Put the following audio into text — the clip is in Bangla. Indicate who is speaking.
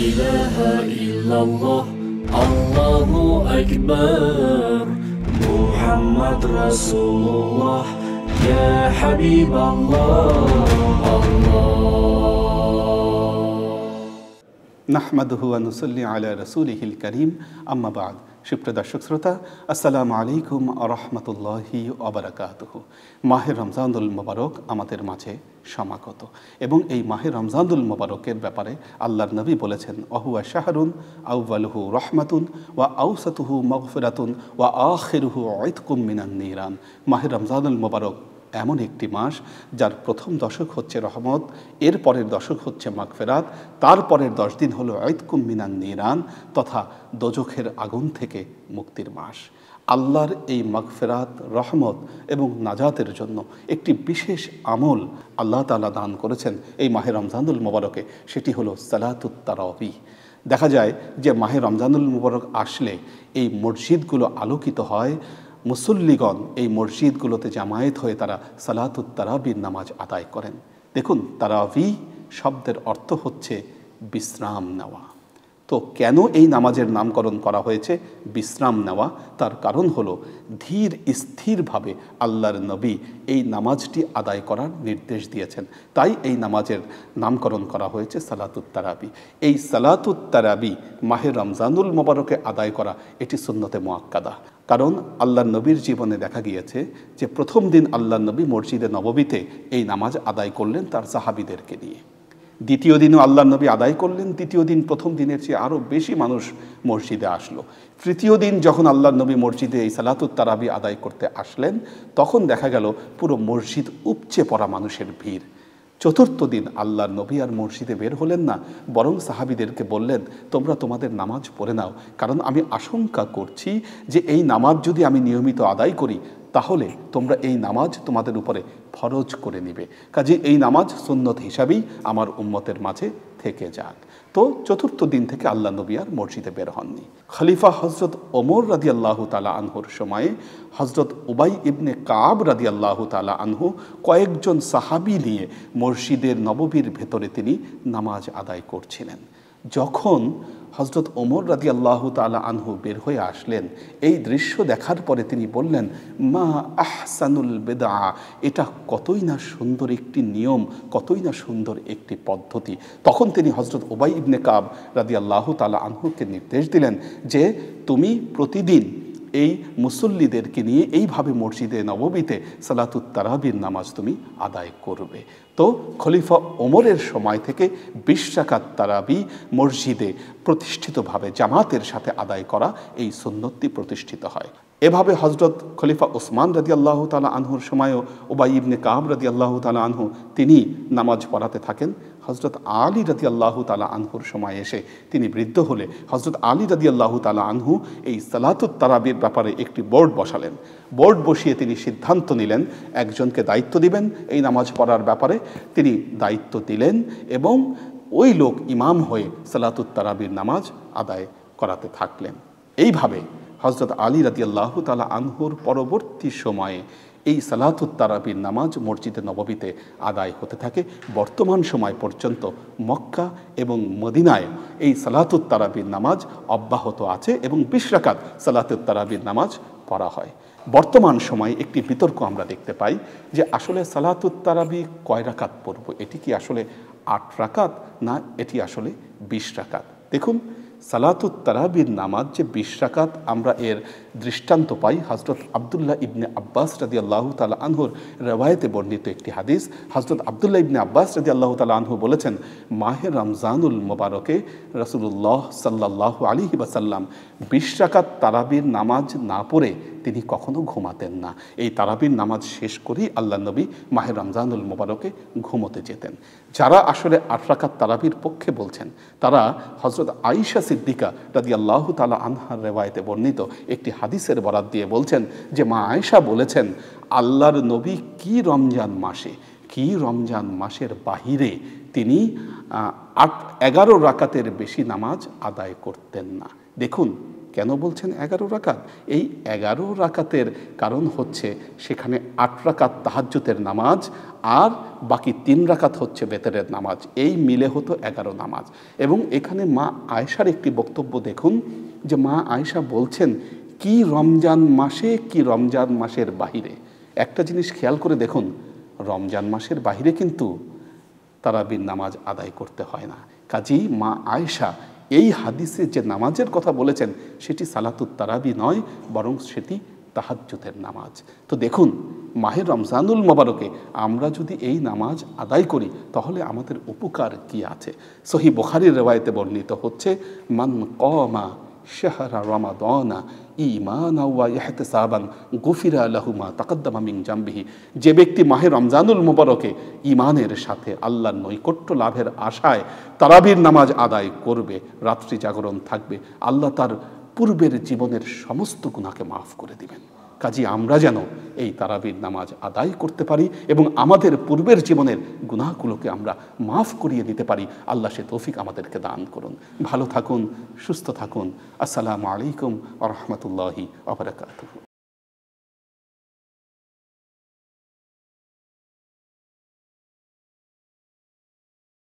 Speaker 1: إله إلا الله الله أكبر محمد رسول الله يا حبيب الله الله نحمده ونصلي على رسوله الكريم أما بعد সুপ্রিয় দর্শক শ্রোতা আসসালামু আলাইকুম আরহামতুল্লাহি অবরাকাতহ মাহের রমজানুল মোবারক আমাদের মাঝে সমাগত এবং এই মাহের রমজানুল মোবারকের ব্যাপারে আল্লাহর নবী বলেছেন অহুয়া শাহরুন আউ্বালহু রহমাতুন ওয়া আউসাতুহু মগফিরাতুন ওয়া আখেরুহু ঐতকুম মিনান নিরান মাহের রমজানুল মোবারক এমন একটি মাস যার প্রথম দশক হচ্ছে রহমত এর পরের দশক হচ্ছে মাগফেরাত তার পরের দশ দিন হলো ঐতকুম মিনান নিরান তথা দোজখের আগুন থেকে মুক্তির মাস আল্লাহর এই মাগফেরাত রহমত এবং নাজাতের জন্য একটি বিশেষ আমল আল্লাহ তালা দান করেছেন এই মাহে রমজানুল মোবারকে সেটি হলো সালাতুত্তারবি দেখা যায় যে মাহে রমজানুল মুবারক আসলে এই মসজিদগুলো আলোকিত হয় মুসল্লিগণ এই মসজিদগুলোতে জামায়েত হয়ে তারা সালাতুত তারাবির নামাজ আদায় করেন দেখুন তারাভি শব্দের অর্থ হচ্ছে বিশ্রাম নেওয়া তো কেন এই নামাজের নামকরণ করা হয়েছে বিশ্রাম নেওয়া তার কারণ হলো ধীর স্থিরভাবে আল্লাহর নবী এই নামাজটি আদায় করার নির্দেশ দিয়েছেন তাই এই নামাজের নামকরণ করা হয়েছে সালাতুত্তারাবি এই সালাতুত্তারাবি মাহের রমজানুল মোবারকে আদায় করা এটি সুন্নতে মোয়াক্কাদা কারণ আল্লাহ নবীর জীবনে দেখা গিয়েছে যে প্রথম দিন আল্লাহ নবী মসজিদে নববীতে এই নামাজ আদায় করলেন তার সাহাবিদেরকে নিয়ে দ্বিতীয় দিনও আল্লাহ নবী আদায় করলেন তৃতীয় দিন প্রথম দিনের চেয়ে আরও বেশি মানুষ মসজিদে আসলো তৃতীয় দিন যখন আল্লাহ নবী মসজিদে এই সালাতুত তারাবি আদায় করতে আসলেন তখন দেখা গেল পুরো মসজিদ উপচে পড়া মানুষের ভিড় চতুর্থ দিন আল্লাহ নবী আর মসজিদে বের হলেন না বরং সাহাবিদেরকে বললেন তোমরা তোমাদের নামাজ পড়ে নাও কারণ আমি আশঙ্কা করছি যে এই নামাজ যদি আমি নিয়মিত আদায় করি তাহলে তোমরা এই নামাজ তোমাদের উপরে ফরজ করে নিবে কাজে এই নামাজ সুন্নত হিসাবেই আমার উম্মতের মাঝে থেকে যাক তো চতুর্থ দিন থেকে আল্লাহ নবী আর মসজিদে বের হননি খলিফা হজরত ওমর রাদি আল্লাহ তালা আনহুর সময়ে হজরত উবাই ইবনে কাব রাদি আল্লাহ তালা আনহু কয়েকজন সাহাবি নিয়ে মসজিদের নববীর ভেতরে তিনি নামাজ আদায় করছিলেন যখন হজরত ওমর রাজি আল্লাহ তালা আনহু বের হয়ে আসলেন এই দৃশ্য দেখার পরে তিনি বললেন মা আহসানুল বেদা এটা কতই না সুন্দর একটি নিয়ম কতই না সুন্দর একটি পদ্ধতি তখন তিনি হজরত ওবাই ইবনে কাব রাজি আল্লাহ তালা আনহুকে নির্দেশ দিলেন যে তুমি প্রতিদিন এই মুসল্লিদেরকে নিয়ে এইভাবে মসজিদে নববীতে সালাতুত তারাবির নামাজ তুমি আদায় করবে তো খলিফা ওমরের সময় থেকে বিশ্বাকাত তারাবি মসজিদে প্রতিষ্ঠিতভাবে জামাতের সাথে আদায় করা এই সুন্নতটি প্রতিষ্ঠিত হয় এভাবে হজরত খলিফা ওসমান রাজি আল্লাহ তালা আনহুর সময়ও ওবাই ইবনে কাহাব রাজি আল্লাহ তালা আনহু তিনি নামাজ পড়াতে থাকেন হজরত আলী রাদি আল্লাহ তালা আনহুর সময় এসে তিনি বৃদ্ধ হলে হজরত আলী রাদি আল্লাহ তালা আনহু এই সালাতুত তারাবির ব্যাপারে একটি বোর্ড বসালেন বোর্ড বসিয়ে তিনি সিদ্ধান্ত নিলেন একজনকে দায়িত্ব দিবেন এই নামাজ পড়ার ব্যাপারে তিনি দায়িত্ব দিলেন এবং ওই লোক ইমাম হয়ে সালাতুত তারাবির নামাজ আদায় করাতে থাকলেন এইভাবে হজরত আলী আল্লাহ তালা আনহুর পরবর্তী সময়ে এই সালাতুত তারাবির নামাজ মসজিদে নববীতে আদায় হতে থাকে বর্তমান সময় পর্যন্ত মক্কা এবং মদিনায় এই সালাতুত তারাবির নামাজ অব্যাহত আছে এবং বিশ সালাতুত তারাবির নামাজ পড়া হয় বর্তমান সময়ে একটি বিতর্ক আমরা দেখতে পাই যে আসলে সালাতুত তারাবি কয় রাকাত পড়ব এটি কি আসলে আট রাকাত না এটি আসলে বিশ রাকাত দেখুন সালাতুত্তারাবির নামাজ যে বিশ্বাকাত আমরা এর দৃষ্টান্ত পাই হজরত আবদুল্লাহ ইবনে আব্বাস রাজি আল্লাহ তালা আনহুর রেওয়ায়তে বর্ণিত একটি হাদিস হজরত আবদুল্লাহ ইবনে আব্বাস রাজি আল্লাহ তালা আনহু বলেছেন মাহে রমজানুল মোবারকে রসুল্লাহ সাল্লাহ আলী বাসাল্লাম বিশ্বাকাত তারাবির নামাজ না পড়ে তিনি কখনো ঘুমাতেন না এই তারাবির নামাজ শেষ করেই আল্লাহ নবী মাহের রমজানুল মোবারকে ঘুমোতে যেতেন যারা আসলে আট রাকাত তারাবির পক্ষে বলছেন তারা হজরত আইসা সিদ্দিকা রাদি আল্লাহ তালা আনহার রেওয়ায়তে বর্ণিত একটি হাদিসের বরাত দিয়ে বলছেন যে মা আয়েশা বলেছেন আল্লাহর নবী কি রমজান মাসে কি রমজান মাসের বাহিরে তিনি আট এগারো রাকাতের বেশি নামাজ আদায় করতেন না দেখুন কেন বলছেন এগারো রাকাত এই এগারো রাকাতের কারণ হচ্ছে সেখানে আট রাকাত তাহাজ্যতের নামাজ আর বাকি তিন রাকাত হচ্ছে বেতরের নামাজ এই মিলে হতো এগারো নামাজ এবং এখানে মা আয়সার একটি বক্তব্য দেখুন যে মা আয়সা বলছেন কি রমজান মাসে কি রমজান মাসের বাহিরে একটা জিনিস খেয়াল করে দেখুন রমজান মাসের বাহিরে কিন্তু তারাবির নামাজ আদায় করতে হয় না কাজেই মা আয়সা এই হাদিসে যে নামাজের কথা বলেছেন সেটি সালাতুত তারাবি নয় বরং সেটি তাহাজ্যতের নামাজ তো দেখুন মাহের রমজানুল মোবারকে আমরা যদি এই নামাজ আদায় করি তাহলে আমাদের উপকার কি আছে সহি বোখারির রেওয়ায়তে বর্ণিত হচ্ছে মান কমা شهر রমাদন ইমানা ওয়া ইহতিসাবান গুফিরা আল্লাহু মা তাকাদ্দামা মিন জামবিহি যে ব্যক্তি মাহে রমজানুল মুবারকে ইমানের সাথে আল্লাহর নৈকট্য লাভের আশায় তারাবির নামাজ আদায় করবে রাত্রি জাগরণ থাকবে আল্লাহ তার পূর্বের জীবনের সমস্ত গুণাকে মাফ করে দিবেন কাজে আমরা যেন এই তারাবির নামাজ আদায় করতে পারি এবং আমাদের পূর্বের জীবনের গুণাগুলোকে আমরা মাফ করিয়ে দিতে পারি আল্লাহ সে তৌফিক আমাদেরকে দান করুন ভালো থাকুন সুস্থ থাকুন আসসালামু আলাইকুম আ রহমতুল্লাহি আবরাকাতুহ